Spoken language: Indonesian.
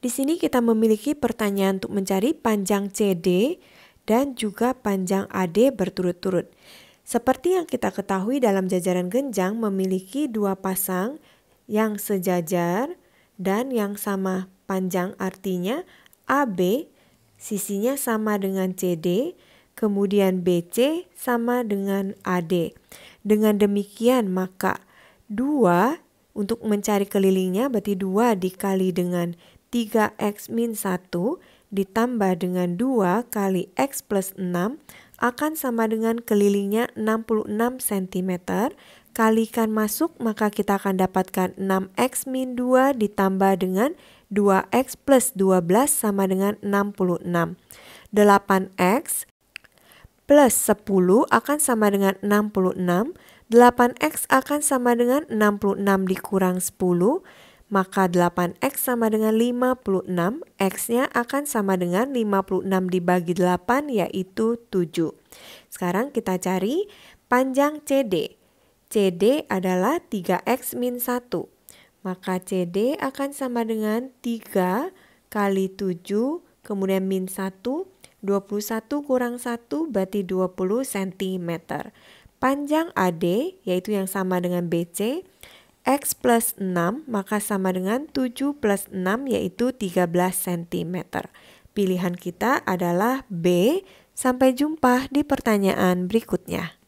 Di sini kita memiliki pertanyaan untuk mencari panjang CD dan juga panjang AD berturut-turut. Seperti yang kita ketahui dalam jajaran genjang memiliki dua pasang yang sejajar dan yang sama panjang artinya AB sisinya sama dengan CD, kemudian BC sama dengan AD. Dengan demikian maka 2 untuk mencari kelilingnya berarti 2 dikali dengan 3x min 1 ditambah dengan 2 kali x plus 6 akan sama dengan kelilingnya 66 cm. Kalikan masuk maka kita akan dapatkan 6x min 2 ditambah dengan 2x plus 12 sama dengan 66. 8x plus 10 akan sama dengan 66, 8x akan sama dengan 66 dikurang 10, maka 8x sama dengan 56, x-nya akan sama dengan 56 dibagi 8 yaitu 7. Sekarang kita cari panjang CD. CD adalah 3x min 1. Maka CD akan sama dengan 3 kali 7 kemudian min 1, 21 kurang 1 berarti 20 cm. Panjang AD yaitu yang sama dengan BC X plus 6 maka sama dengan 7 plus 6 yaitu 13 cm. Pilihan kita adalah B. Sampai jumpa di pertanyaan berikutnya.